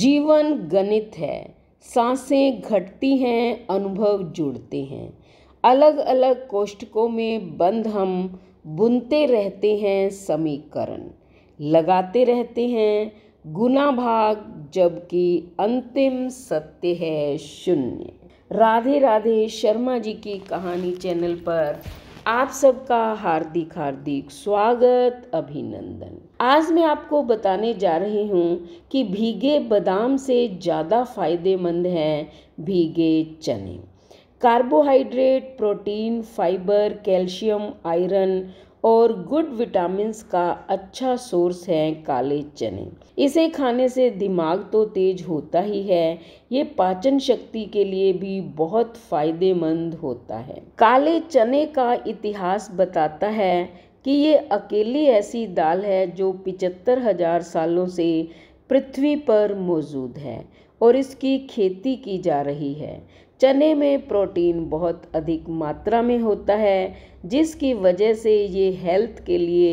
जीवन गणित है सांसें घटती हैं अनुभव जुड़ते हैं अलग अलग कोष्टकों में बंद हम बुनते रहते हैं समीकरण लगाते रहते हैं गुना भाग जबकि अंतिम सत्य है शून्य राधे राधे शर्मा जी की कहानी चैनल पर आप सबका हार्दिक हार्दिक स्वागत अभिनंदन आज मैं आपको बताने जा रही हूँ कि भीगे बादाम से ज़्यादा फायदेमंद हैं भीगे चने carbohydrate protein fibre calcium iron और गुड विटामिन का अच्छा सोर्स है काले चने इसे खाने से दिमाग तो तेज होता ही है ये पाचन शक्ति के लिए भी बहुत फायदेमंद होता है काले चने का इतिहास बताता है कि ये अकेली ऐसी दाल है जो पिचहत्तर हजार सालों से पृथ्वी पर मौजूद है और इसकी खेती की जा रही है चने में प्रोटीन बहुत अधिक मात्रा में होता है जिसकी वजह से ये हेल्थ के लिए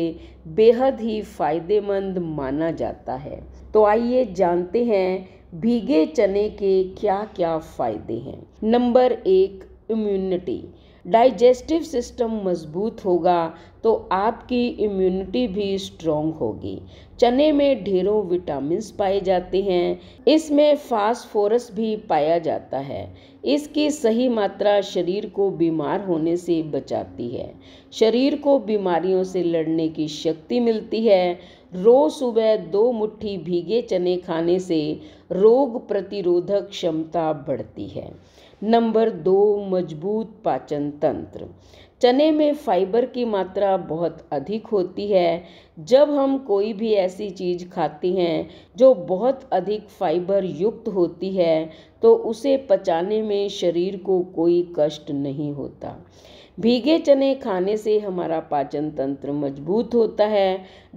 बेहद ही फायदेमंद माना जाता है तो आइए जानते हैं भीगे चने के क्या क्या फ़ायदे हैं नंबर एक इम्यूनिटी डाइजेस्टिव सिस्टम मजबूत होगा तो आपकी इम्यूनिटी भी स्ट्रॉन्ग होगी चने में ढेरों विटामिन पाए जाते हैं इसमें फास्फोरस भी पाया जाता है इसकी सही मात्रा शरीर को बीमार होने से बचाती है शरीर को बीमारियों से लड़ने की शक्ति मिलती है रोज सुबह दो मुट्ठी भीगे चने खाने से रोग प्रतिरोधक क्षमता बढ़ती है नंबर दो मजबूत पाचन तंत्र चने में फाइबर की मात्रा बहुत अधिक होती है जब हम कोई भी ऐसी चीज़ खाते हैं जो बहुत अधिक फाइबर युक्त होती है तो उसे पचाने में शरीर को कोई कष्ट नहीं होता भीगे चने खाने से हमारा पाचन तंत्र मजबूत होता है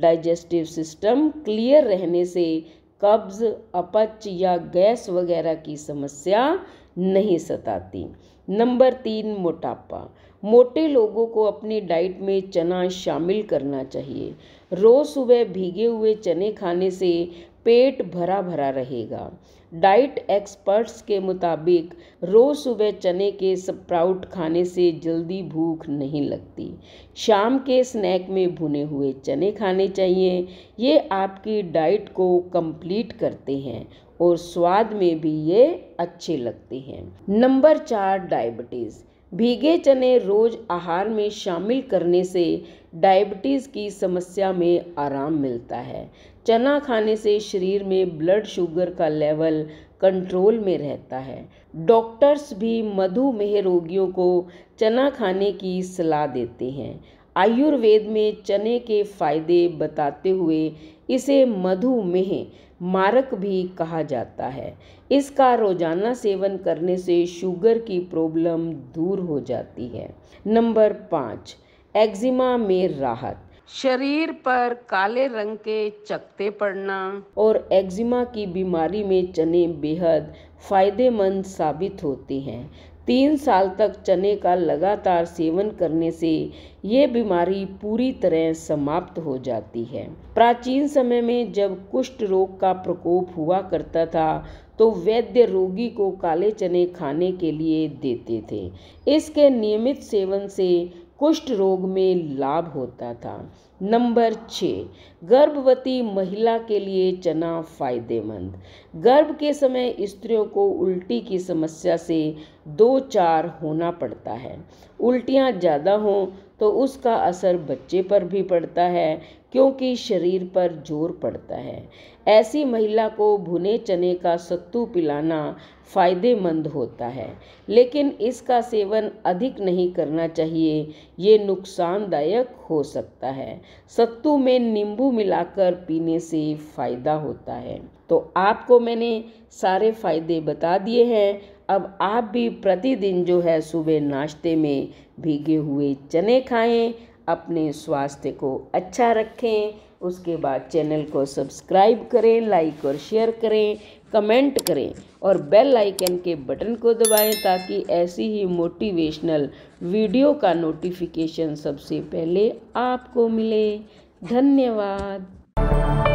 डाइजेस्टिव सिस्टम क्लियर रहने से कब्ज़ अपच या गैस वगैरह की समस्या नहीं सताती नंबर तीन मोटापा मोटे लोगों को अपनी डाइट में चना शामिल करना चाहिए रोज़ सुबह भीगे हुए चने खाने से पेट भरा भरा रहेगा डाइट एक्सपर्ट्स के मुताबिक रोज़ सुबह चने के स्प्राउट खाने से जल्दी भूख नहीं लगती शाम के स्नैक में भुने हुए चने खाने चाहिए ये आपकी डाइट को कंप्लीट करते हैं और स्वाद में भी ये अच्छे लगते हैं नंबर चार डायबिटीज़ भीगे चने रोज आहार में शामिल करने से डायबिटीज़ की समस्या में आराम मिलता है चना खाने से शरीर में ब्लड शुगर का लेवल कंट्रोल में रहता है डॉक्टर्स भी मधुमेह रोगियों को चना खाने की सलाह देते हैं आयुर्वेद में चने के फायदे बताते हुए इसे मधुमेह मारक भी कहा जाता है इसका रोजाना सेवन करने से शुगर की प्रॉब्लम दूर हो जाती है नंबर पाँच एक्जिमा में राहत शरीर पर काले रंग के चकते पड़ना और एक्जिमा की बीमारी में चने बेहद फायदेमंद साबित होते हैं तीन साल तक चने का लगातार सेवन करने से ये बीमारी पूरी तरह समाप्त हो जाती है प्राचीन समय में जब कुष्ठ रोग का प्रकोप हुआ करता था तो वैद्य रोगी को काले चने खाने के लिए देते थे इसके नियमित सेवन से कुष्ठ रोग में लाभ होता था नंबर छ गर्भवती महिला के लिए चना फायदेमंद गर्भ के समय स्त्रियों को उल्टी की समस्या से दो चार होना पड़ता है उल्टियाँ ज़्यादा हों तो उसका असर बच्चे पर भी पड़ता है क्योंकि शरीर पर जोर पड़ता है ऐसी महिला को भुने चने का सत्तू पिलाना फ़ायदेमंद होता है लेकिन इसका सेवन अधिक नहीं करना चाहिए ये नुकसानदायक हो सकता है सत्तू में नींबू मिलाकर पीने से फ़ायदा होता है तो आपको मैंने सारे फ़ायदे बता दिए हैं अब आप भी प्रतिदिन जो है सुबह नाश्ते में भीगे हुए चने खाएं अपने स्वास्थ्य को अच्छा रखें उसके बाद चैनल को सब्सक्राइब करें लाइक और शेयर करें कमेंट करें और बेल आइकन के बटन को दबाएं ताकि ऐसी ही मोटिवेशनल वीडियो का नोटिफिकेशन सबसे पहले आपको मिले धन्यवाद